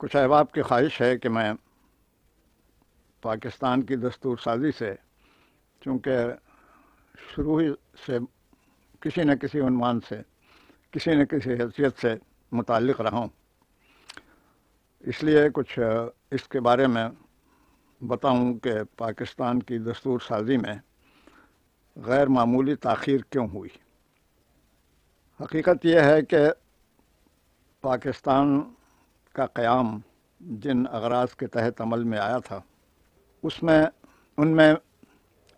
कुछ अहबाब की ख्वाहिश है कि मैं पाकिस्तान की दस्तूर साजी से चूँकि शुरू ही से किसी न किसी उनवान से किसी न किसी हैसियत से मुतक़ रहा हूँ इसलिए कुछ इसके बारे में बताऊँ कि पाकिस्तान की दस्तूर साजी में गैर मामूली तखीर क्यों हुई हकीकत यह है कि पाकिस्तान का क़्याम जिन अगराज के तहत अमल में आया था उसमें उनमें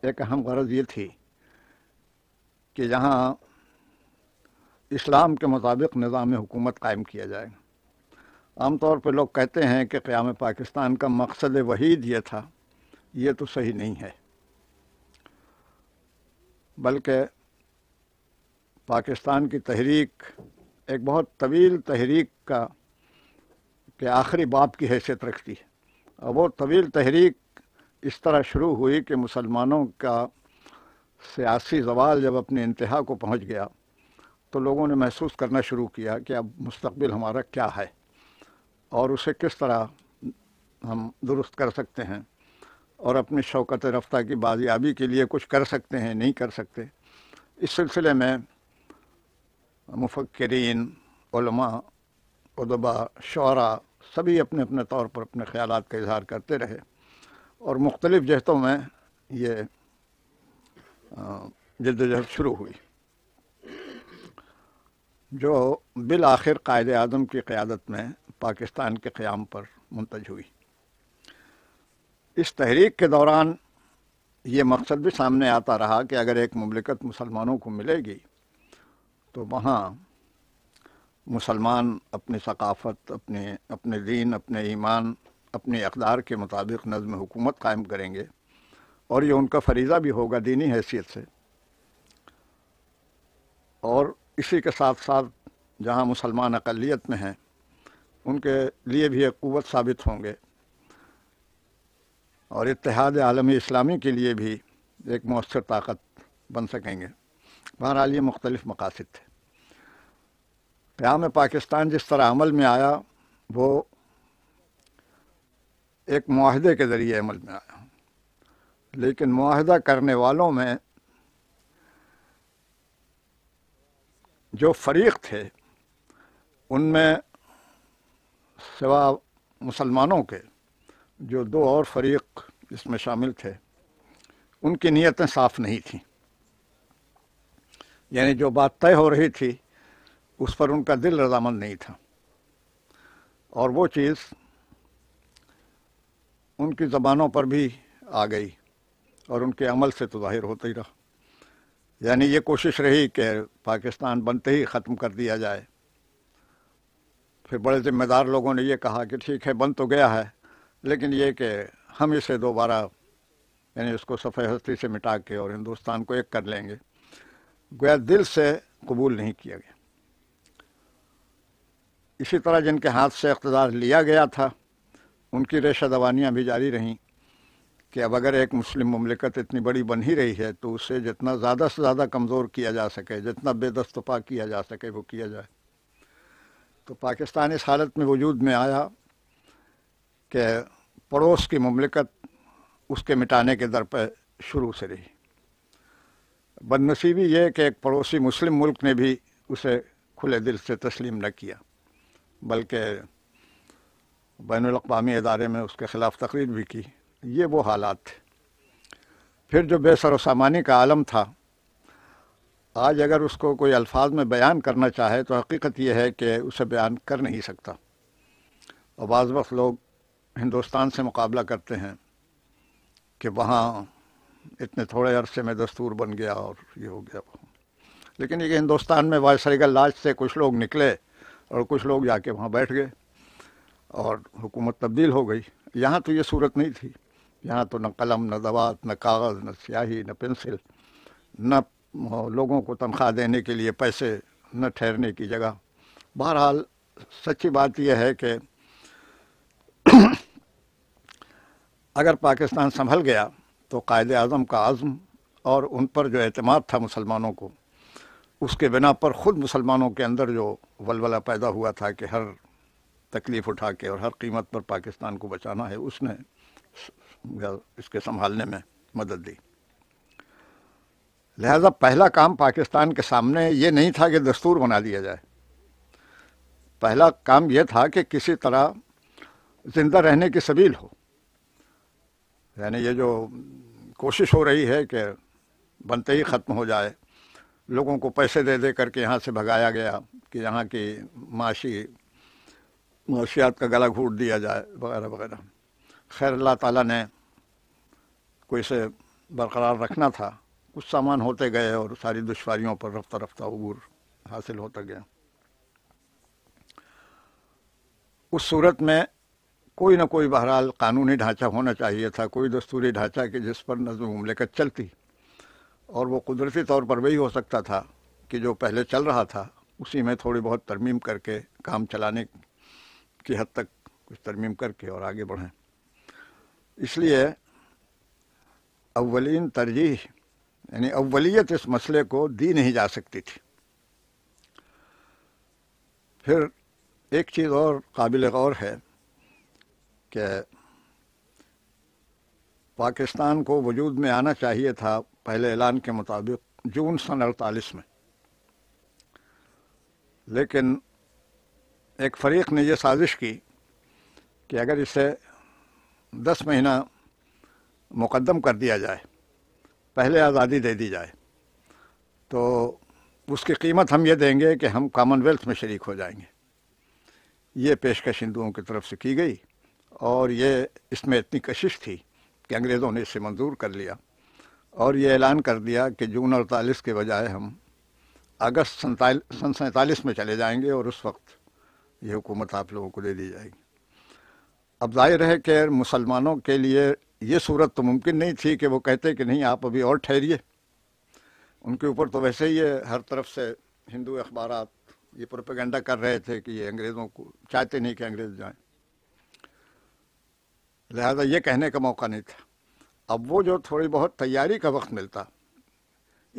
एक अहम गरज ये थी कि यहाँ इस्लाम के मुताबिक निज़ाम हुकूमत कायम किया जाए आमतौर पर लोग कहते हैं कि क़्याम पाकिस्तान का मकसद वहीद ये था ये तो सही नहीं है बल्कि पाकिस्तान की तहरीक एक बहुत तवील तहरीक का के आखिरी बाप की हैसियत रखती है और वो तवील तहरीक इस तरह शुरू हुई कि मुसलमानों का सियासी जवाल जब अपने इंतहा को पहुंच गया तो लोगों ने महसूस करना शुरू किया कि अब मुस्तबिल हमारा क्या है और उसे किस तरह हम दुरुस्त कर सकते हैं और अपनी शौकत रफ़्तार की बाजियाबी के लिए कुछ कर सकते हैं नहीं कर सकते इस सिलसिले में मुफक्रीन उलमा उदबा शरा सभी अपने अपने तौर पर अपने ख्याल का इजहार करते रहे और मुख्तलिफ़ जहतों में ये जद्दोजहद शुरू हुई जो बिल आखिर कायद अजम की क़्यादत में पाकिस्तान के क़्याम पर मुंतज हुई इस तहरीक के दौरान ये मकसद भी सामने आता रहा कि अगर एक ममलिकत मुसलमानों को मिलेगी तो वहाँ मुसलमान अपने सकाफ़त अपने अपने दीन अपने ईमान अपने अकदार के मुताबिक नज़म हुकूमत कायम करेंगे और ये उनका फरीज़ा भी होगा दीनी हैसियत से और इसी के साथ साथ जहाँ मुसलमान अकलीत में हैं उनके लिए भी एक क़वत साबित होंगे और इतिहाद आलम इस्लामी के लिए भी एक मौसर ताकत बन सकेंगे बहरहाल ये मुख्तलिफ़ मकासद थे प्याम पाकिस्तान जिस तरह अमल में आया वो एक माहदे के ज़रिए अमल में आया लेकिन माहदा करने वालों में जो फरीक थे उनमें सिवा मुसलमानों के जो दो और फरीक इसमें शामिल थे उनकी नीयतें साफ़ नहीं थीं यानी जो बात तय हो रही थी उस पर उनका दिल रजामंद नहीं था और वो चीज़ उनकी ज़बानों पर भी आ गई और उनके अमल से तो जाहिर होता ही रहा यानी ये कोशिश रही कि पाकिस्तान बनते ही ख़त्म कर दिया जाए फिर बड़े ज़िम्मेदार लोगों ने ये कहा कि ठीक है बन तो गया है लेकिन ये कि हम इसे दोबारा यानी इसको सफ़े हस्ती से मिटा के और हिंदुस्तान को एक कर लेंगे गोया दिल से कबूल नहीं किया गया इसी तरह जिनके हाथ से इकतदार लिया गया था उनकी रेशा दवानियाँ भी जारी रहीं कि अब अगर एक मुस्लिम ममलिकत इतनी बड़ी बन ही रही है तो उसे जितना ज़्यादा से ज़्यादा कमज़ोर किया जा सके जितना बेदस्तपा किया जा सके वो किया जाए तो पाकिस्तान इस हालत में वजूद में आया कि पड़ोस की ममलिकत उसके मिटाने के दर पर शुरू से रही बदनसीबी ये कि एक पड़ोसी मुस्लिम मुल्क ने भी उसे खुले दिल से तस्लीम न किया बल्कि बैन अवी इदारे में उसके ख़िलाफ़ तकरीर भी की ये वो हालात थे फिर जो बेसर सामानी का आलम था आज अगर उसको कोई अल्फाज में बयान करना चाहे तो हकीकत यह है कि उसे बयान कर नहीं सकता और बाज़ वक्त लोग हिंदुस्तान से मुकाबला करते हैं कि वहाँ इतने थोड़े अरसे में दस्तूर बन गया और ये हो गया लेकिन ये हिंदुस्तान में वायसरेगा लाज से कुछ लोग निकले और कुछ लोग जाके वहाँ बैठ गए और हुकूमत तब्दील हो गई यहाँ तो ये सूरत नहीं थी यहाँ तो न कलम न दवात न कागज़ न स्याही न पेंसिल न लोगों को तनख्वाह देने के लिए पैसे न ठहरने की जगह बहरहाल सच्ची बात यह है कि अगर पाकिस्तान संभल गया तो कायद अज़म का आज़म और उन पर जो अतमाद था मुसलमानों को उसके बिना पर ख़ुद मुसलमानों के अंदर जो वलवला पैदा हुआ था कि हर तकलीफ़ उठा के और हर कीमत पर पाकिस्तान को बचाना है उसने इसके संभालने में मदद दी लिहाजा पहला काम पाकिस्तान के सामने ये नहीं था कि दस्तूर बना दिया जाए पहला काम यह था कि किसी तरह ज़िंदा रहने की सबील हो यानी ये जो कोशिश हो रही है कि बनते ही ख़त्म हो जाए लोगों को पैसे दे दे करके यहाँ से भगाया गया कि यहाँ की माशी मौसियात का गला घूट दिया जाए वगैरह वगैरह खैर अल्लाह ताला ने कोई से बरकरार रखना था कुछ सामान होते गए और सारी दुश्वारियों पर रफ्ता रफ्ता उबूर हासिल होता गया उस सूरत में कोई ना कोई बहरहाल कानूनी ढांचा होना चाहिए था कोई दस्तूरी ढांचा कि जिस पर नजम ममलिकत चलती और वो कुदरती तौर पर वही हो सकता था कि जो पहले चल रहा था उसी में थोड़ी बहुत तरमीम करके काम चलाने की हद तक कुछ तरमीम करके और आगे बढ़ें इसलिए अवलिन तरजीह यानी अवलियत इस मसले को दी नहीं जा सकती थी फिर एक चीज़ और काबिल गौर है कि पाकिस्तान को वजूद में आना चाहिए था पहले ऐलान के मुताबिक जून सन अड़तालीस में लेकिन एक फरीक ने यह साजिश की कि अगर इसे दस महीना मुकदम कर दिया जाए पहले आज़ादी दे दी जाए तो उसकी कीमत हम ये देंगे कि हम कामनवेल्थ में शरीक हो जाएंगे ये पेशकश हिंदुओं की तरफ से की गई और ये इसमें इतनी कशिश थी कि अंग्रेज़ों ने इसे मंजूर कर लिया और ये ऐलान कर दिया कि जून अड़तालीस के बजाय हम अगस्त सन सैंतालीस में चले जाएंगे और उस वक्त ये हुकूमत आप लोगों को दे दी जाएगी अब जाहिर है कि मुसलमानों के लिए ये सूरत तो मुमकिन नहीं थी कि वो कहते कि नहीं आप अभी और ठहरिए उनके ऊपर तो वैसे ही हर तरफ से हिंदू अखबार ये प्रोपेगेंडा कर रहे थे कि ये अंग्रेज़ों को चाहते नहीं कि अंग्रेज़ जाएं लिहाजा ये कहने का मौका नहीं था अब वो जो थोड़ी बहुत तैयारी का वक्त मिलता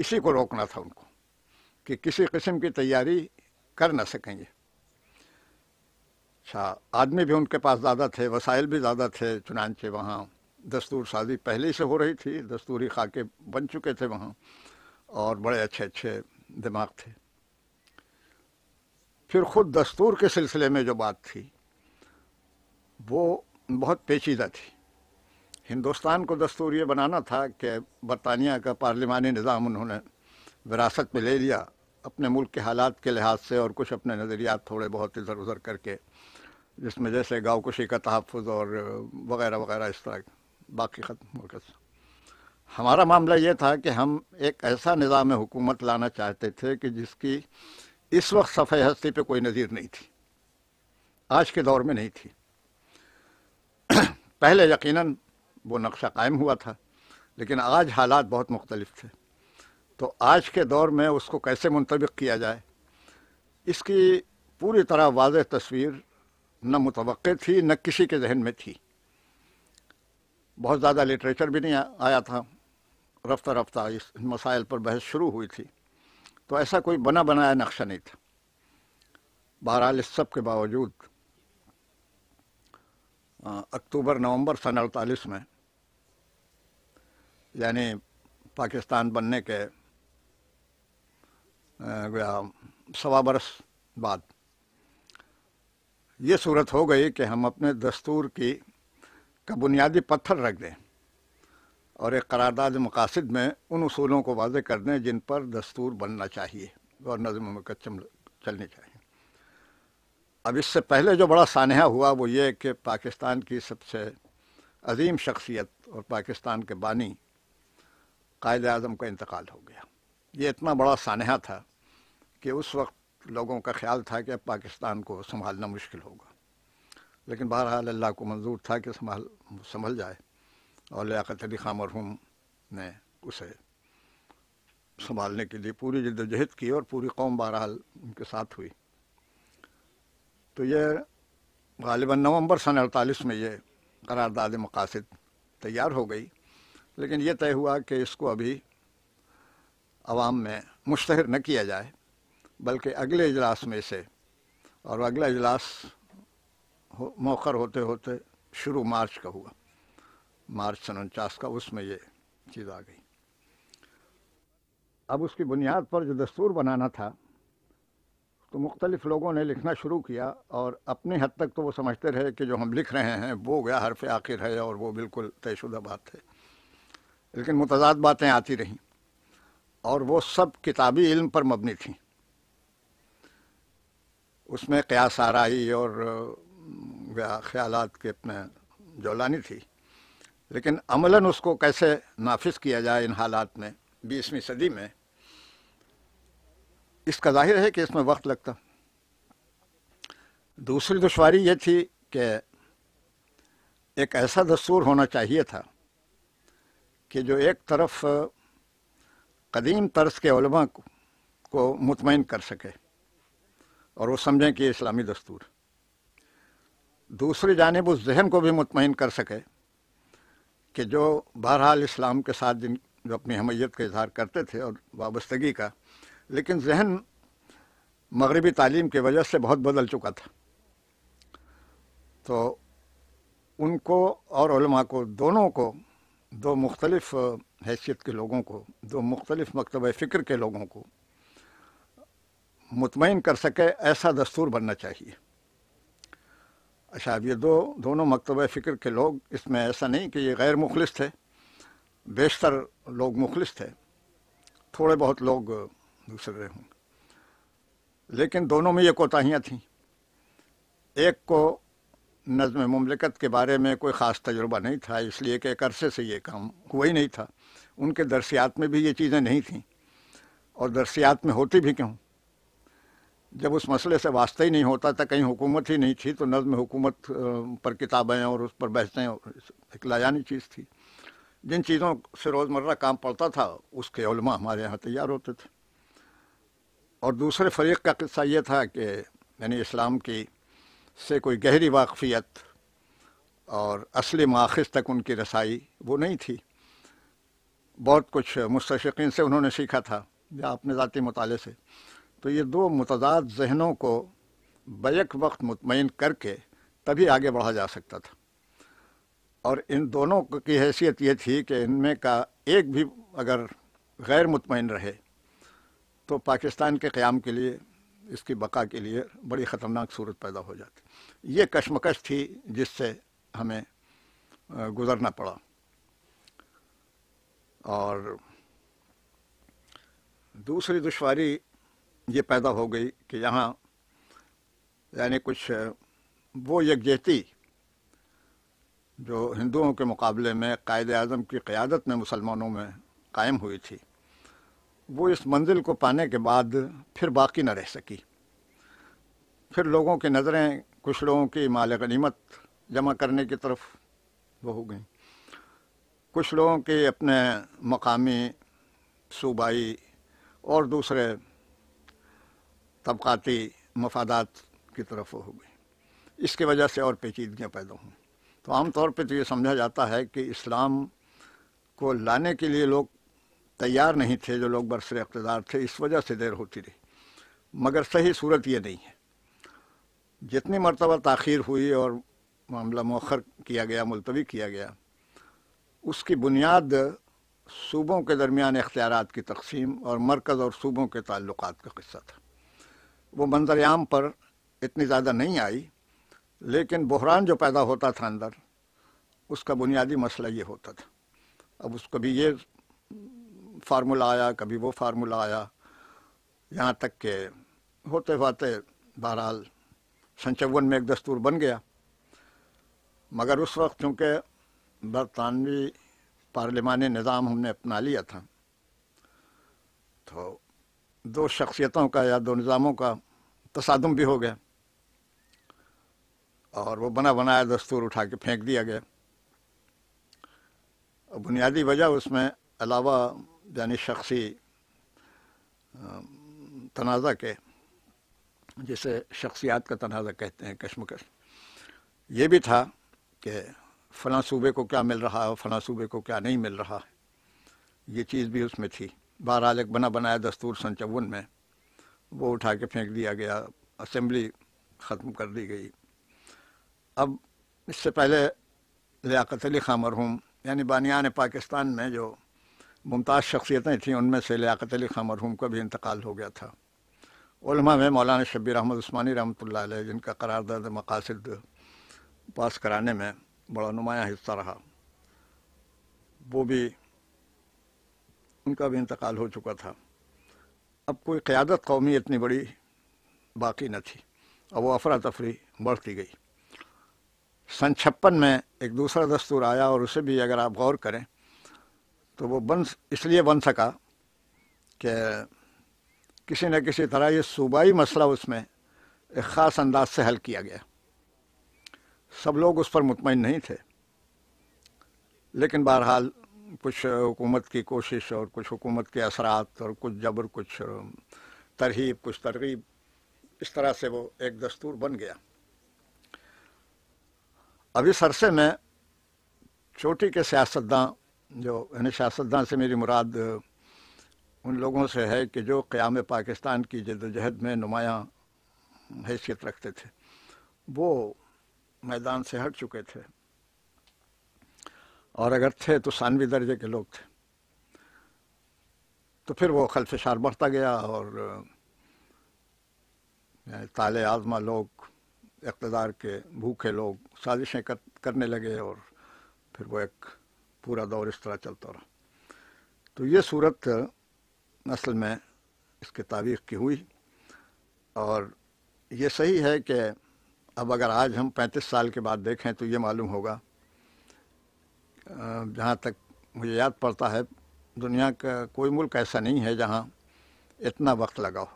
इसी को रोकना था उनको कि किसी किस्म की तैयारी कर ना सकेंगे अच्छा आदमी भी उनके पास ज़्यादा थे वसाइल भी ज़्यादा थे चुनानचे वहाँ दस्तूर शादी पहले से हो रही थी दस्तूरी खाके बन चुके थे वहाँ और बड़े अच्छे अच्छे दिमाग थे फिर ख़ुद दस्तूर के सिलसिले में जो बात थी वो बहुत पेचीदा थी हिंदुस्तान को दस्तूर ये बनाना था कि बरतानिया का पार्लिमानी निज़ाम उन्होंने विरासत में ले लिया अपने मुल्क के हालात के लिहाज से और कुछ अपने नज़रियात थोड़े बहुत इधर उधर करके जिसमें जैसे गाँव कुशी का तहफ़ और वगैरह वगैरह इस तरह बाकी ख़त्म हो गए हमारा मामला ये था कि हम एक ऐसा निज़ाम हुकूमत लाना चाहते थे कि जिसकी इस वक्त सफ़े हस्ती पर कोई नज़ीर नहीं थी आज के दौर में नहीं थी पहले यकीनन वो नक्शा कायम हुआ था लेकिन आज हालात बहुत मुख्तलिफ थे तो आज के दौर में उसको कैसे मुंतब किया जाए इसकी पूरी तरह वाज तस्वीर न मुतव थी न किसी के जहन में थी बहुत ज़्यादा लिटरेचर भी नहीं आया था रफ्ता रफ्ता इस मसाइल पर बहस शुरू हुई थी तो ऐसा कोई बना बनाया नक्शा नहीं था बहरहाल इस सब के बावजूद अक्टूबर नवंबर सन अड़तालीस में यानी पाकिस्तान बनने के सवा बरस बाद ये सूरत हो गई कि हम अपने दस्तूर की का बुनियादी पत्थर रख दें और एक करारदाद मकासद में उन असूलों को वाज कर दें जिन पर दस्तूर बनना चाहिए और नज़म मुकदम चलनी चाहिए अब इससे पहले जो बड़ा सानहा हुआ वो ये कि पाकिस्तान की सबसे अजीम शख्सियत और पाकिस्तान के बानी कायद अजम का इंतकाल हो गया ये इतना बड़ा सानहा था कि उस वक्त लोगों का ख्याल था कि अब पाकिस्तान को संभालना मुश्किल होगा लेकिन बहरहाल अल्लाह को मंजूर था कि संभाल संभल जाए और लियाकत अली खां मरहूम ने उसे संभालने के लिए पूरी जद्दोजहद की और पूरी कौम बहरहाल उनके साथ हुई तो यह गालिबा नवंबर सन अड़तालीस में ये करारदाद मकासद तैयार हो गई लेकिन ये तय हुआ कि इसको अभी आवाम में मुश्तर न किया जाए बल्कि अगले इजलास में इसे और अगला इजलास हो, मौखर होते होते शुरू मार्च का हुआ मार्च सन उनचास का उसमें ये चीज़ आ गई अब उसकी बुनियाद पर जो दस्तूर बनाना था तो मुख्तलिफ़ लोगों ने लिखना शुरू किया और अपने हद तक तो वो समझते रहे कि जो हम लिख रहे हैं वो गया हरफ आखिर है और वो बिल्कुल तयशुदा बात है लेकिन मुतजाद बातें आती रहीं और वो सब किताबी इल्म पर मबनी थी उसमें क्यास आरई और ख्याल के अपने जौलानी थी लेकिन अमलन उसको कैसे नाफिज किया जाए इन हालात में बीसवीं सदी में इसका जाहिर है कि इसमें वक्त लगता दूसरी दुशारी ये थी कि एक ऐसा दस्तूर होना चाहिए था कि जो एक तरफ कदीम तर्स के उलमा को, को मुतमिन कर सके और वो समझें कि इस्लामी दस्तूर दूसरी जानब उस जहन को भी मुतमिन कर सके कि जो बहरहाल इस्लाम के साथ जिन जो अपनी हमीत का इजहार करते थे और वाबस्तगी का लेकिन जहन मगरबी तालीम की वजह से बहुत बदल चुका था तो उनको और को दोनों को दो मुख्तलिफ हैसियत के लोगों को दो मुख्तलिफ मकतब फ़िक्र के लोगों को मुतमिन कर सके ऐसा दस्तूर बनना चाहिए अच्छा अब ये दो दोनों मकतब फ़िक्र के लोग इसमें ऐसा नहीं कि ये गैर मुखलिस थे बेशतर लोग मुखलिस थे थोड़े बहुत लोग दूसरे होंगे लेकिन दोनों में ये कोताहियाँ थीं एक को नज़म ममलकत के बारे में कोई ख़ास तजुर्बा नहीं था इसलिए कि एक अरसे से ये काम हुआ ही नहीं था उनके दरसियात में भी ये चीज़ें नहीं थी और दरसियात में होती भी क्यों जब उस मसले से वास्ता ही नहीं होता था कहीं हुकूमत ही नहीं थी तो नज़म हुकूमत पर किताबें और उस पर बहसें एक लाजानी चीज़ थी जिन चीज़ों से रोज़मर्रा काम पड़ता था उसके उलमा हमारे यहाँ तैयार होते थे और दूसरे फरीक का किस्सा ये था कि यानी इस्लाम की से कोई गहरी वाकफियत और असली माखज तक उनकी रसाई वो नहीं थी बहुत कुछ मुस्तकिन से उन्होंने सीखा था या अपने ज़ाती मताले से तो ये दो मतदाद जहनों को बैक वक्त मतम करके तभी आगे बढ़ा जा सकता था और इन दोनों की हैसियत ये थी कि इनमें का एक भी अगर गैर मुतमिन रहे तो पाकिस्तान के क़्याम के लिए इसकी बका के लिए बड़ी ख़तरनाक सूरत पैदा हो जाती ये कशमकश थी जिससे हमें गुज़रना पड़ा और दूसरी दुशारी ये पैदा हो गई कि यहाँ यानी कुछ वो यकजहती जो हिंदुओं के मुकाबले में कायद अजम की क़्यादत में मुसलमानों में कायम हुई थी वो इस मंजिल को पाने के बाद फिर बाकी न रह सकी फिर लोगों की नज़रें कुछ लोगों की माल गनीमत जमा करने की तरफ वो हो गई कुछ लोगों के अपने मकामी सूबाई और दूसरे तबक़ाती मफादात की तरफ हो गई इसकी वजह से और पेचीदगियाँ पैदा हुई तो आम तौर पे तो ये समझा जाता है कि इस्लाम को लाने के लिए लोग तैयार नहीं थे जो लोग बरसर इकतदार थे इस वजह से देर होती रही मगर सही सूरत ये नहीं है जितनी मरतबा तखिर हुई और मामला मौखर किया गया मुलतवी किया गया उसकी बुनियाद सूबों के दरमियान इख्तियार की तकसीम और मरकज़ और सूबों के ताल्लुक का किस्सा था वो मंजरआम पर इतनी ज़्यादा नहीं आई लेकिन बहरान जो पैदा होता था अंदर उसका बुनियादी मसला ये होता था अब उसको भी ये फार्मूला आया कभी वो फार्मूला आया यहाँ तक के होते होते बहरहाल सन में एक दस्तूर बन गया मगर उस वक्त चूँकि बरतानवी पार्लिमानी निज़ाम हमने अपना लिया था तो दो शख्सियतों का या दो निज़ामों का तसादम भी हो गया और वो बना बनाया दस्तूर उठा के फेंक दिया गया बुनियादी वजह उसमें अलावा यानी शख्सी तनाज़ा के जिसे शख्सियात का तनाज़ा कहते हैं कश्मकश ये भी था कि फ़लाँ सूबे को क्या मिल रहा है और फ़लाँ सूबे को क्या नहीं मिल रहा है ये चीज़ भी उसमें थी बहरहाल एक बना बनाया दस्तूर सन चौवन में वो उठा के फेंक दिया गया असम्बली ख़त्म कर दी गई अब इससे पहले लियाकत अली खां मरहूम यानी बानियान पाकिस्तान में जो मुमताज़ शख्सियतें थीं उनमें से लियाकत अली खां मरहूम का भी इंतकाल हो गया था उलमा में मौलाना शब्बीर अहमद उस्मानी रहमतुल्लाह अलैह जिनका करारदाद मकासद पास कराने में बड़ा नुमाया हिस्सा रहा वो भी उनका भी इंतकाल हो चुका था अब कोई क़्यादत कौमी इतनी बड़ी बाकी न थी और वो अफरा तफरी बढ़ती गई सन छप्पन में एक दूसरा दस्तूर आया और उसे भी अगर आप गौर करें तो वो बन इसलिए बन सका कि किसी न किसी तरह ये सूबाई मसला उसमें एक ख़ास अंदाज से हल किया गया सब लोग उस पर मुतमिन नहीं थे लेकिन बहरहाल कुछ हुकूमत की कोशिश और कुछ हुकूमत के असरात और कुछ जबर कुछ तरहीब कुछ तरगीब इस तरह से वो एक दस्तूर बन गया अभी सरसे में चोटी के सियासतदान जो यानी सियासतदान से मेरी मुराद उन लोगों से है कि जो क़्याम पाकिस्तान की जदोजहद में नुमायाँ हैसियत रखते थे वो मैदान से हट चुके थे और अगर थे तो सानवी दर्जे के लोग थे तो फिर वो खलफशार बढ़ता गया और ताले आज़मा लोग इकतदार के भूखे लोग साजिशें करने लगे और फिर वो एक पूरा दौर इस तरह चलता रहा तो ये सूरत नस्ल में इसके तारीख की हुई और ये सही है कि अब अगर आज हम 35 साल के बाद देखें तो ये मालूम होगा जहाँ तक मुझे याद पड़ता है दुनिया का कोई मुल्क ऐसा नहीं है जहाँ इतना वक्त लगा हो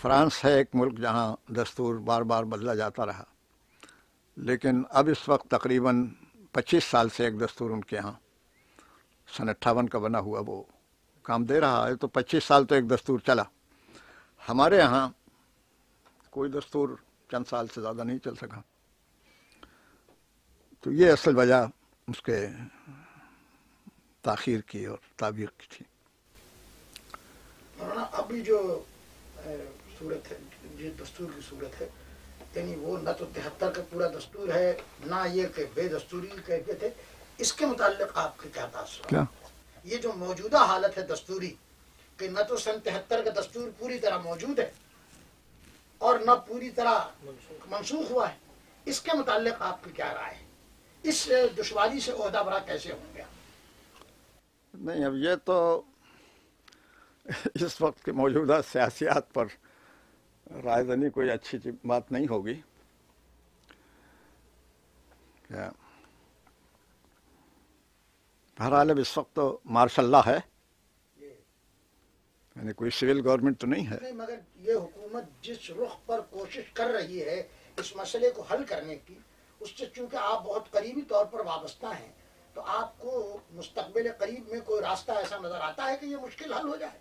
फ्रांस है एक मुल्क जहाँ दस्तूर बार बार बदला जाता रहा लेकिन अब इस वक्त तकरीबन पच्चीस साल से एक दस्तूर उनके यहाँ सन अट्ठावन का बना हुआ वो काम दे रहा है तो पच्चीस साल तो एक दस्तूर चला हमारे यहाँ कोई दस्तूर चंद साल से ज़्यादा नहीं चल सका तो ये असल वजह उसके ताखिर की और ताबीर की थी अभी जो सूरत है जो दस्तूर की सूरत है यानी वो ना तो तिहत्तर का पूरा दस्तूर है ना ये के बेदस्तूरी कहते थे इसके मुतालिक आपके क्या तासर ये जो मौजूदा हालत है दस्तूरी कि न तो सन तिहत्तर का दस्तूर पूरी तरह मौजूद है और न पूरी तरह मनसूख हुआ है इसके मुतालिक आपकी क्या राय है इस दुशारी से अहदा बरा कैसे हो गया नहीं अब ये तो इस वक्त के मौजूदा सियासियात पर राजधानी कोई अच्छी बात नहीं होगी क्या बहरहाल अब इस वक्त तो मार्शल्ला है यानी कोई सिविल गवर्नमेंट तो नहीं है नहीं, मगर ये हुकूमत जिस रुख पर कोशिश कर रही है इस मसले को हल करने की उससे चूंकि आप बहुत करीबी तौर पर वाबस्ता हैं तो आपको मुस्तबिल करीब में कोई रास्ता ऐसा नजर आता है कि ये मुश्किल हल हो जाए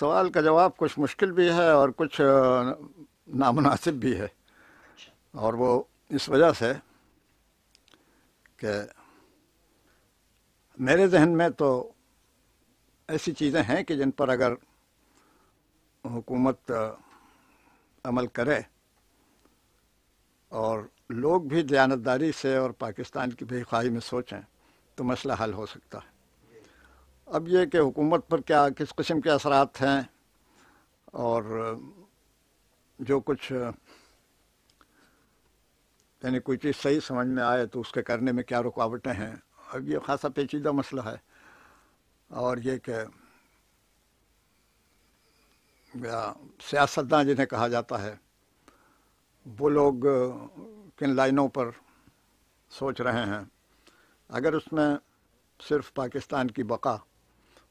सवाल का जवाब कुछ मुश्किल भी है और कुछ नामनासिब भी है अच्छा। और वो इस वजह से कि मेरे जहन में तो ऐसी चीज़ें हैं कि जिन पर अगर हुकूमत अमल करे और लोग भी दयानतदारी से और पाकिस्तान की बेखाई में सोचें तो मसला हल हो सकता है अब ये कि हुकूमत पर क्या किस किस्म के असरात हैं और जो कुछ यानी कोई चीज़ सही समझ में आए तो उसके करने में क्या रुकावटें हैं अब ये खासा पेचीदा मसला है और ये कि सियासतदान जिन्हें कहा जाता है वो लोग किन लाइनों पर सोच रहे हैं अगर उसमें सिर्फ पाकिस्तान की बका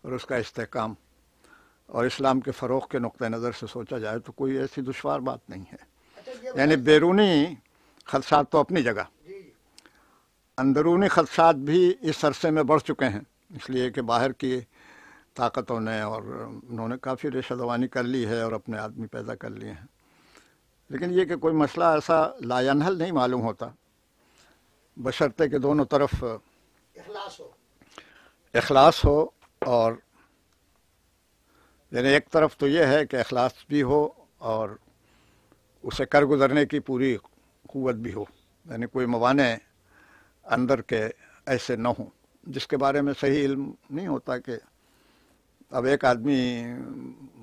और उसका इस्तेकाम और इस्लाम के फ़रोग के नुक़ नज़र से सोचा जाए तो कोई ऐसी दुशवार बात नहीं है अच्छा, यानी बैरूनी खदशात तो अपनी जगह अंदरूनी खदशात भी इस अरसे में बढ़ चुके हैं इसलिए कि बाहर की ताकतों ने और उन्होंने काफ़ी रेशा दवानी कर ली है और अपने आदमी पैदा कर लिए हैं लेकिन ये कि कोई मसला ऐसा लायनहल नहीं मालूम होता बशर्ते के दोनों तरफ इखलास हो इखलास हो और यानी एक तरफ तो ये है कि अखलास भी हो और उसे कर गुजरने की पूरी क़वत भी हो यानी कोई मवान अंदर के ऐसे न हों जिसके बारे में सही इल्म नहीं होता कि अब एक आदमी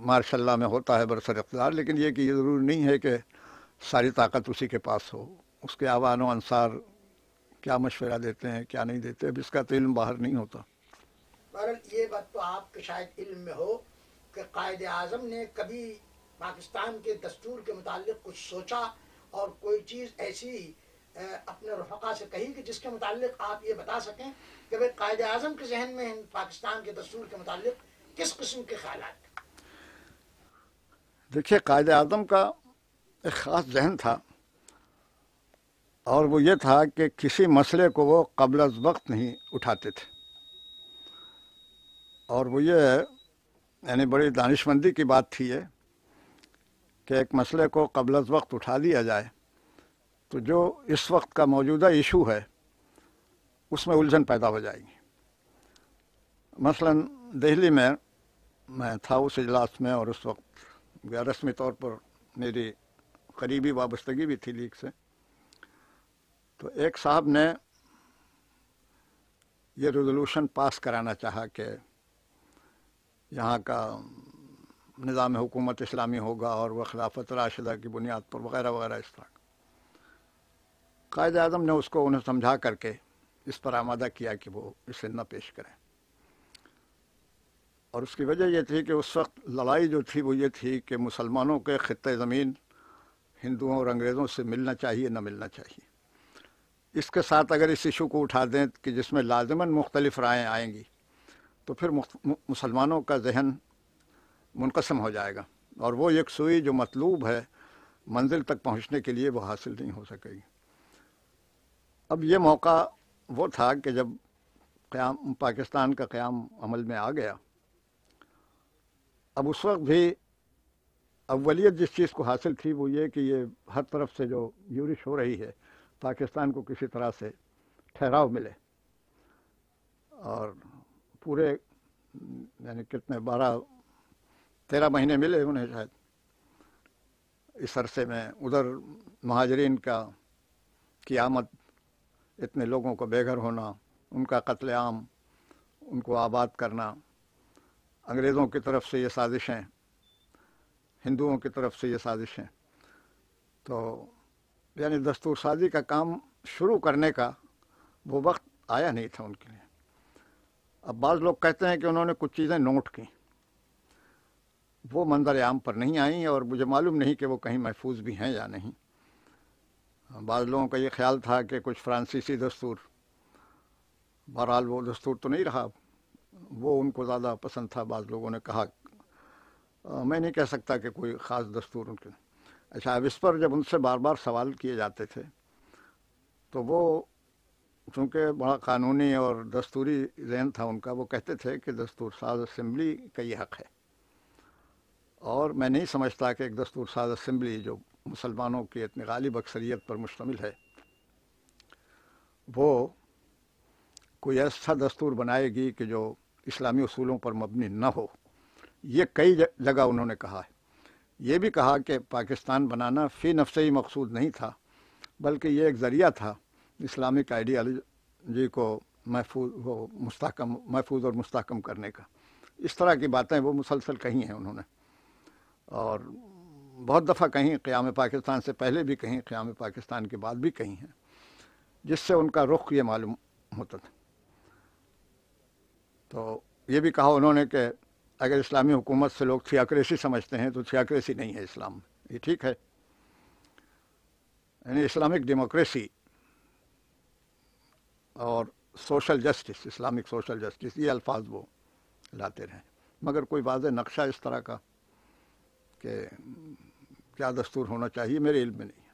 माशा में होता है बरसर इकदार लेकिन ये कि ये ज़रूरी नहीं है कि सारी ताकत उसी के पास हो उसके आवान अनसार क्या मशवरा देते हैं क्या नहीं देते अब इसका तो इल्म बाहर नहीं होता बहरल ये बात तो आपके शायद इल्म में हो कि कायद अजम ने कभी पाकिस्तान के दस्तूर के मुतालिक कुछ सोचा और कोई चीज़ ऐसी अपने रफका से कही कि जिसके मुतालिक आप ये बता सकें कि भाई कायद अजम के जहन में पाकिस्तान के दस्तूर के मुतालिक किस किस्म के ख्याल देखिए कायद आजम का एक ख़ास जहन था और वो ये था कि किसी मसले को वो कबल वक्त नहीं उठाते थे और वो ये है यानी बड़ी दानिशमंदी की बात थी ये कि एक मसले को कबलत वक्त उठा लिया जाए तो जो इस वक्त का मौजूदा इशू है उसमें उलझन पैदा हो जाएगी मसलन दिल्ली में मैं था उस इजलास में और उस वक्त रस्मी तौर पर मेरी करीबी वाबस्तगी भी थी लीग से तो एक साहब ने ये रेजोल्यूशन पास कराना चाहा कि यहाँ का निज़ाम हुकूमत इस्लामी होगा और वह खिलाफत राशिदा की बुनियाद पर वगैरह वगैरह इस तरह कायद अजम ने उसको उन्हें समझा करके इस पर आमादा किया कि वो इसे न पेश करें और उसकी वजह यह थी कि उस वक्त लड़ाई जो थी वो ये थी कि मुसलमानों के ख़े ज़मीन हिंदुओं और अंग्रेज़ों से मिलना चाहिए न मिलना चाहिए इसके साथ अगर इस इशू को उठा दें कि जिसमें लाजमन मुख्तलिफ राय आएँगी तो फिर मुसलमानों का जहन मुनकसम हो जाएगा और वो एक सुई जो मतलूब है मंजिल तक पहुंचने के लिए वो हासिल नहीं हो सकेगी अब ये मौका वो था कि जब क़्याम पाकिस्तान का क़्याम अमल में आ गया अब उस वक्त भी अवलियत जिस चीज़ को हासिल थी वो ये कि ये हर तरफ से जो यूरिश हो रही है पाकिस्तान को किसी तरह से ठहराव मिले और पूरे यानी कितने बारह तेरह महीने मिले उन्हें शायद इस अरसे में उधर महाजरीन का की आमद इतने लोगों को बेघर होना उनका कत्लेआम उनको आबाद करना अंग्रेज़ों की तरफ से ये साजिशें हिंदुओं की तरफ से ये साजिशें तो यानी दस्तूर साजी का काम शुरू करने का वो वक्त आया नहीं था उनके लिए अब बाज़ लोग कहते हैं कि उन्होंने कुछ चीज़ें नोट की वो मंजर आम पर नहीं आई और मुझे मालूम नहीं कि वो कहीं महफूज भी हैं या नहीं बाद लोगों का ये ख्याल था कि कुछ फ्रांसीसी दस्तूर बहरहाल वो दस्तूर तो नहीं रहा वो उनको ज़्यादा पसंद था बाद लोगों ने कहा आ, मैं नहीं कह सकता कि कोई ख़ास दस्तूर उनके अच्छा अब इस पर जब उनसे बार बार सवाल किए जाते थे तो वो चूँकि बड़ा कानूनी और दस्तूरी जहन था उनका वो कहते थे कि दस्तूर साज असम्बली का ये हक़ है और मैं नहीं समझता कि एक दस्तूर साज असम्बली जो मुसलमानों की इतनी गालिब अक्सरीत पर मुश्तमिल है वो कोई ऐसा दस्तूर बनाएगी कि जो इस्लामी असूलों पर मबनी न हो ये कई जगह उन्होंने कहा है ये भी कहा कि पाकिस्तान बनाना फ़ी नफ्स ही मकसूद नहीं था बल्कि ये एक ज़रिया था इस्लामिक आइडियालॉजी को महफूज वो मस्तकम महफूज और मस्तकम करने का इस तरह की बातें वो मुसलसल कही हैं उन्होंने और बहुत दफ़ा कहीं क़्याम पाकिस्तान से पहले भी कहीं क़्याम पाकिस्तान के बाद भी कहीं हैं जिससे उनका रुख ये मालूम होता था तो ये भी कहा उन्होंने कि अगर इस्लामी हुकूमत से लोग थियाक्रेसी समझते हैं तो थियाक्रेसी नहीं है इस्लाम ये ठीक है यानी इस्लामिक डेमोक्रेसी और social justice Islamic social justice ये अल्फाज वो लाते रहें मगर कोई वाज नक्शा इस तरह का कि क्या दस्तूर होना चाहिए मेरे इल्म में नहीं